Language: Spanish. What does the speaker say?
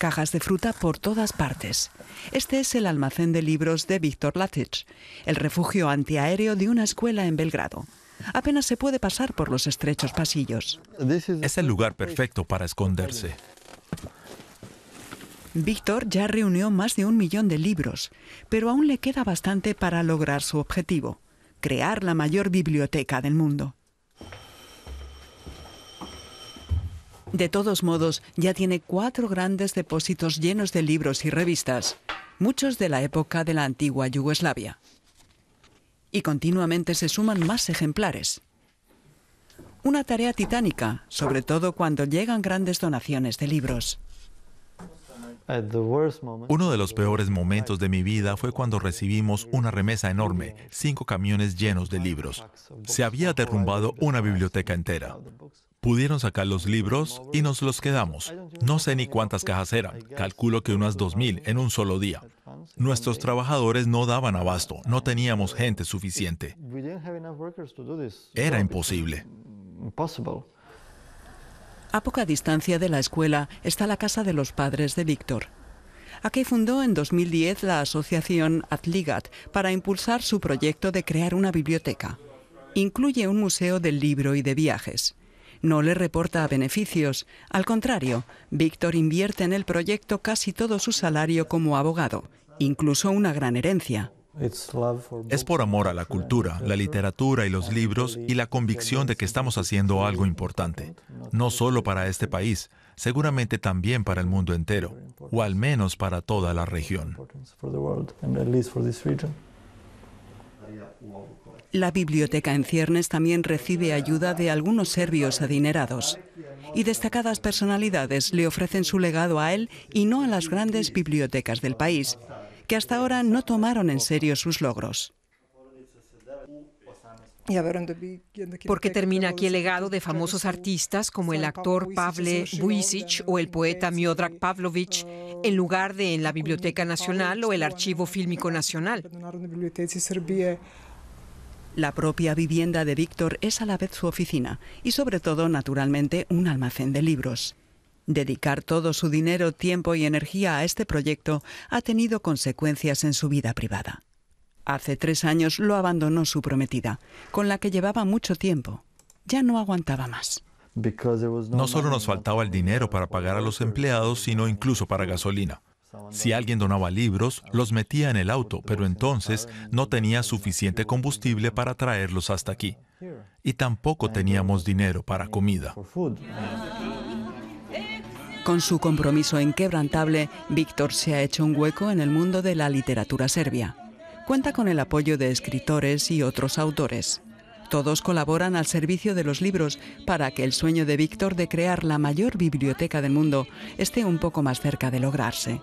cajas de fruta por todas partes. Este es el almacén de libros de Víctor Latich, el refugio antiaéreo de una escuela en Belgrado. Apenas se puede pasar por los estrechos pasillos. Es el lugar perfecto para esconderse. Víctor ya reunió más de un millón de libros, pero aún le queda bastante para lograr su objetivo, crear la mayor biblioteca del mundo. De todos modos, ya tiene cuatro grandes depósitos llenos de libros y revistas, muchos de la época de la antigua Yugoslavia. Y continuamente se suman más ejemplares. Una tarea titánica, sobre todo cuando llegan grandes donaciones de libros. Uno de los peores momentos de mi vida fue cuando recibimos una remesa enorme, cinco camiones llenos de libros. Se había derrumbado una biblioteca entera. Pudieron sacar los libros y nos los quedamos. No sé ni cuántas cajas eran, calculo que unas 2.000 en un solo día. Nuestros trabajadores no daban abasto, no teníamos gente suficiente. Era imposible. A poca distancia de la escuela está la casa de los padres de Víctor. Aquí fundó en 2010 la asociación Atligat para impulsar su proyecto de crear una biblioteca. Incluye un museo del libro y de viajes no le reporta beneficios. Al contrario, Víctor invierte en el proyecto casi todo su salario como abogado, incluso una gran herencia. Es por amor a la cultura, la literatura y los libros y la convicción de que estamos haciendo algo importante, no solo para este país, seguramente también para el mundo entero, o al menos para toda la región. La biblioteca en ciernes también recibe ayuda de algunos serbios adinerados y destacadas personalidades le ofrecen su legado a él y no a las grandes bibliotecas del país, que hasta ahora no tomaron en serio sus logros. Porque termina aquí el legado de famosos artistas como el actor Pavle Vujicic o el poeta Miodrag Pavlovich en lugar de en la Biblioteca Nacional o el Archivo Fílmico Nacional. La propia vivienda de Víctor es a la vez su oficina y sobre todo, naturalmente, un almacén de libros. Dedicar todo su dinero, tiempo y energía a este proyecto ha tenido consecuencias en su vida privada. Hace tres años lo abandonó su prometida, con la que llevaba mucho tiempo. Ya no aguantaba más. No solo nos faltaba el dinero para pagar a los empleados, sino incluso para gasolina. Si alguien donaba libros, los metía en el auto, pero entonces no tenía suficiente combustible para traerlos hasta aquí. Y tampoco teníamos dinero para comida. Con su compromiso inquebrantable, Víctor se ha hecho un hueco en el mundo de la literatura serbia. Cuenta con el apoyo de escritores y otros autores. Todos colaboran al servicio de los libros para que el sueño de Víctor de crear la mayor biblioteca del mundo esté un poco más cerca de lograrse.